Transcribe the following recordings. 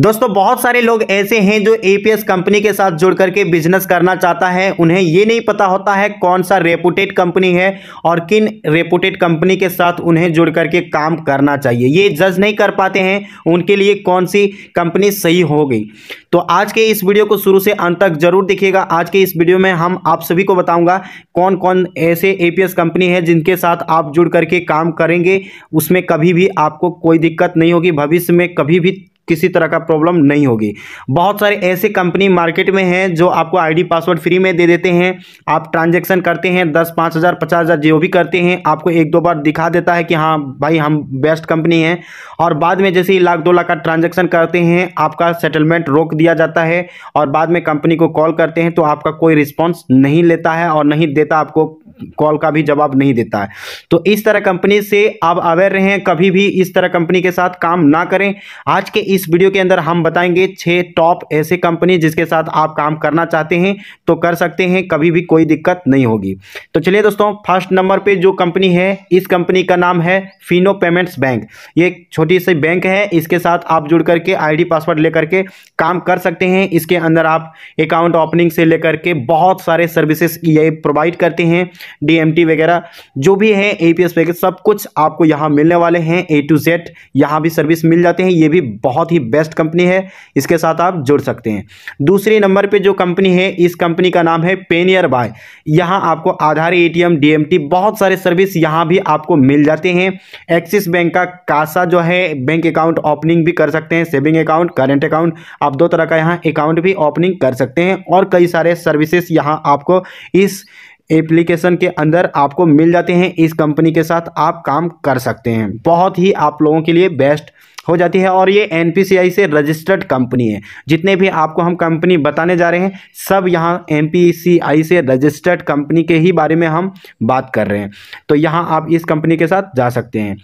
दोस्तों बहुत सारे लोग ऐसे हैं जो एपीएस कंपनी के साथ जुड़ करके बिजनेस करना चाहता है उन्हें ये नहीं पता होता है कौन सा रेपुटेड कंपनी है और किन रेपुटेड कंपनी के साथ उन्हें जुड़ करके काम करना चाहिए ये जज नहीं कर पाते हैं उनके लिए कौन सी कंपनी सही हो गई तो आज के इस वीडियो को शुरू से अंत तक जरूर देखिएगा आज के इस वीडियो में हम आप सभी को बताऊँगा कौन कौन ऐसे ए कंपनी है जिनके साथ आप जुड़ करके काम करेंगे उसमें कभी भी आपको कोई दिक्कत नहीं होगी भविष्य में कभी भी किसी तरह का प्रॉब्लम नहीं होगी बहुत सारे ऐसे कंपनी मार्केट में हैं जो आपको आईडी पासवर्ड फ्री में दे देते हैं आप ट्रांजैक्शन करते हैं दस पाँच हज़ार पचास हज़ार जो भी करते हैं आपको एक दो बार दिखा देता है कि हाँ भाई हम बेस्ट कंपनी हैं और बाद में जैसे ही लाख दो लाख का ट्रांजेक्शन करते हैं आपका सेटलमेंट रोक दिया जाता है और बाद में कंपनी को कॉल करते हैं तो आपका कोई रिस्पॉन्स नहीं लेता है और नहीं देता आपको कॉल का भी जवाब नहीं देता है तो इस तरह कंपनी से आप अवेयर रहें कभी भी इस तरह कंपनी के साथ काम ना करें आज के इस वीडियो के अंदर हम बताएंगे छः टॉप ऐसे कंपनी जिसके साथ आप काम करना चाहते हैं तो कर सकते हैं कभी भी कोई दिक्कत नहीं होगी तो चलिए दोस्तों फर्स्ट नंबर पर जो कंपनी है इस कंपनी का नाम है फिनो पेमेंट्स बैंक ये छोटी सी बैंक है इसके साथ आप जुड़ करके आईडी पासवर्ड लेकर के काम कर सकते हैं इसके अंदर आप अकाउंट ओपनिंग से लेकर के बहुत सारे सर्विसेज ये प्रोवाइड करते हैं डीएमटी वगैरह जो भी पी एपीएस पैकेज सब कुछ आपको यहाँ मिलने वाले हैं ए टू जेड यहाँ भी सर्विस मिल जाते हैं ये भी बहुत ही बेस्ट कंपनी है इसके साथ आप जुड़ सकते हैं दूसरे नंबर पर जो कंपनी है इस कंपनी का नाम है पेनियर बाय यहाँ आपको आधार ए टी बहुत सारे सर्विस यहाँ भी आपको मिल जाते हैं एक्सिस बैंक का कासा जो है बैंक अकाउंट ओपनिंग भी कर सकते हैं सेविंग अकाउंट करेंट अकाउंट आप दो तरह का यहाँ अकाउंट भी ओपनिंग कर सकते हैं और कई सारे सर्विसेज यहाँ आपको इस एप्लीकेशन के अंदर आपको मिल जाते हैं इस कंपनी के साथ आप काम कर सकते हैं बहुत ही आप लोगों के लिए बेस्ट हो जाती है और ये एन से रजिस्टर्ड कंपनी है जितने भी आपको हम कंपनी बताने जा रहे हैं सब यहाँ एन से रजिस्टर्ड कंपनी के ही बारे में हम बात कर रहे हैं तो यहाँ आप इस कंपनी के साथ जा सकते हैं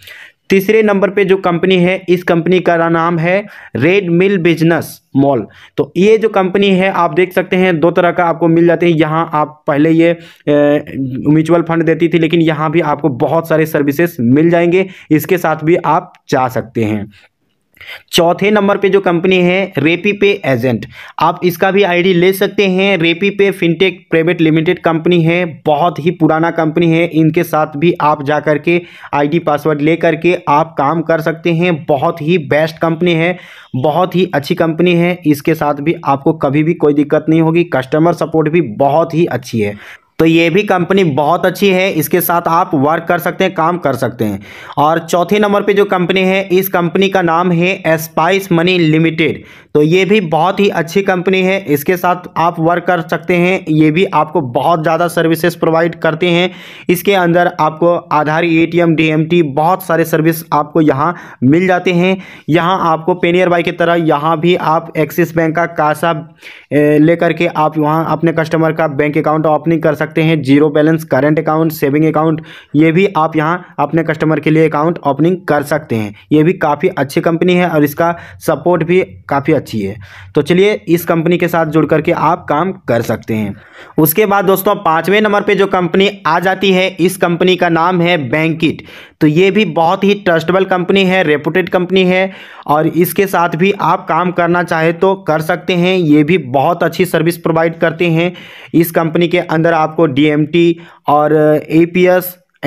तीसरे नंबर पे जो कंपनी है इस कंपनी का नाम है रेड मिल बिजनेस मॉल तो ये जो कंपनी है आप देख सकते हैं दो तरह का आपको मिल जाते हैं यहाँ आप पहले ये म्यूचुअल फंड देती थी लेकिन यहाँ भी आपको बहुत सारे सर्विसेज मिल जाएंगे इसके साथ भी आप जा सकते हैं चौथे नंबर पे जो कंपनी है रेपी पे एजेंट आप इसका भी आईडी ले सकते हैं रेपी पे फिनटेक प्राइवेट लिमिटेड कंपनी है बहुत ही पुराना कंपनी है इनके साथ भी आप जा कर के आईडी पासवर्ड ले करके आप काम कर सकते हैं बहुत ही बेस्ट कंपनी है बहुत ही अच्छी कंपनी है इसके साथ भी आपको कभी भी कोई दिक्कत नहीं होगी कस्टमर सपोर्ट भी बहुत ही अच्छी है तो ये भी कंपनी बहुत अच्छी है इसके साथ आप वर्क कर सकते हैं काम कर सकते हैं और चौथे नंबर पे जो कंपनी है इस कंपनी का नाम है एस्पाइस मनी लिमिटेड तो ये भी बहुत ही अच्छी कंपनी है इसके साथ आप वर्क कर सकते हैं ये भी आपको बहुत ज़्यादा सर्विसेज प्रोवाइड करते हैं इसके अंदर आपको आधार ए टी बहुत सारे सर्विस आपको यहाँ मिल जाते हैं यहाँ आपको पेनियर बाई की तरह यहाँ भी आप एक्सिस बैंक का कासा लेकर के आप वहाँ अपने कस्टमर का बैंक अकाउंट ओपनिंग कर सकते सकते हैं zero balance current account saving account ये भी आप यहाँ अपने कस्टमर के लिए अकाउंट ओपनिंग कर सकते हैं ये भी काफ़ी अच्छी कंपनी है और इसका सपोर्ट भी काफ़ी अच्छी है तो चलिए इस कंपनी के साथ जुड़ करके आप काम कर सकते हैं उसके बाद दोस्तों पाँचवें नंबर पर जो कंपनी आ जाती है इस कंपनी का नाम है बैंकिट तो ये भी बहुत ही ट्रस्टेबल कंपनी है रेपुटेड कंपनी है और इसके साथ भी आप काम करना चाहे तो कर सकते हैं ये भी बहुत अच्छी सर्विस प्रोवाइड करते हैं इस कंपनी के अंदर आप आपको डी और ए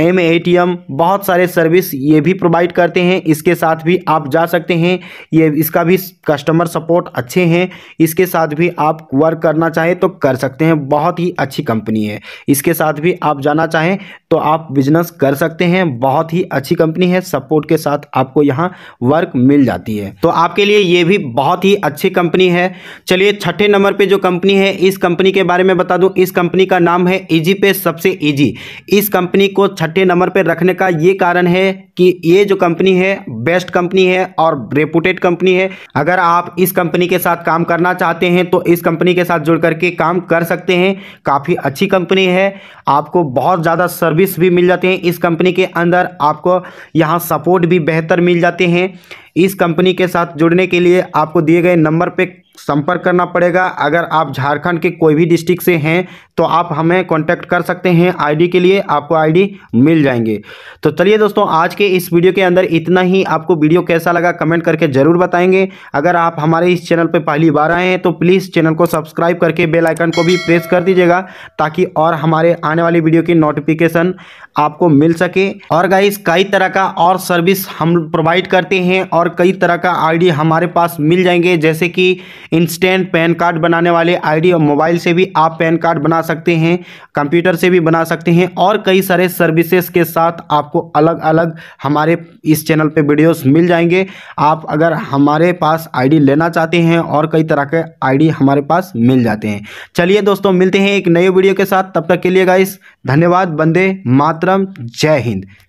एम एम बहुत सारे सर्विस ये भी प्रोवाइड करते हैं इसके साथ भी आप जा सकते हैं ये इसका भी कस्टमर सपोर्ट अच्छे हैं इसके साथ भी आप वर्क करना चाहें तो कर सकते हैं बहुत ही अच्छी कंपनी है इसके साथ भी आप जाना चाहें तो आप बिजनेस कर सकते हैं बहुत ही अच्छी कंपनी है सपोर्ट के साथ आपको यहाँ वर्क मिल जाती है तो आपके लिए ये भी बहुत ही अच्छी कंपनी है चलिए छठे नंबर पर जो कंपनी है इस कंपनी के बारे में बता दूँ इस कंपनी का नाम है इजी पे सबसे ईजी इस कंपनी को छठे नंबर पर रखने का ये कारण है कि ये जो कंपनी है बेस्ट कंपनी है और रेपुटेड कंपनी है अगर आप इस कंपनी के साथ काम करना चाहते हैं तो इस कंपनी के साथ जुड़ करके काम कर सकते हैं काफ़ी अच्छी कंपनी है आपको बहुत ज़्यादा सर्विस भी मिल जाती है इस कंपनी के अंदर आपको यहाँ सपोर्ट भी बेहतर मिल जाते हैं इस कंपनी के साथ जुड़ने के लिए आपको दिए गए नंबर पर संपर्क करना पड़ेगा अगर आप झारखंड के कोई भी डिस्ट्रिक्ट से हैं तो आप हमें कांटेक्ट कर सकते हैं आईडी के लिए आपको आईडी मिल जाएंगे तो चलिए दोस्तों आज के इस वीडियो के अंदर इतना ही आपको वीडियो कैसा लगा कमेंट करके ज़रूर बताएंगे अगर आप हमारे इस चैनल पर पहली बार आए हैं तो प्लीज़ चैनल को सब्सक्राइब करके बेलाइकन को भी प्रेस कर दीजिएगा ताकि और हमारे आने वाली वीडियो की नोटिफिकेशन आपको मिल सके और गाइस कई तरह का और सर्विस हम प्रोवाइड करते हैं और कई तरह का आईडी हमारे पास मिल जाएंगे जैसे कि इंस्टेंट पैन कार्ड बनाने वाले आईडी और मोबाइल से भी आप पैन कार्ड बना सकते हैं कंप्यूटर से भी बना सकते हैं और कई सारे सर्विसेज के साथ आपको अलग अलग हमारे इस चैनल पे वीडियोस मिल जाएंगे आप अगर हमारे पास आईडी लेना चाहते हैं और कई तरह के आईडी हमारे पास मिल जाते हैं चलिए दोस्तों मिलते हैं एक नए वीडियो के साथ तब तक के लिए गाइस धन्यवाद बंदे मातरम जय हिंद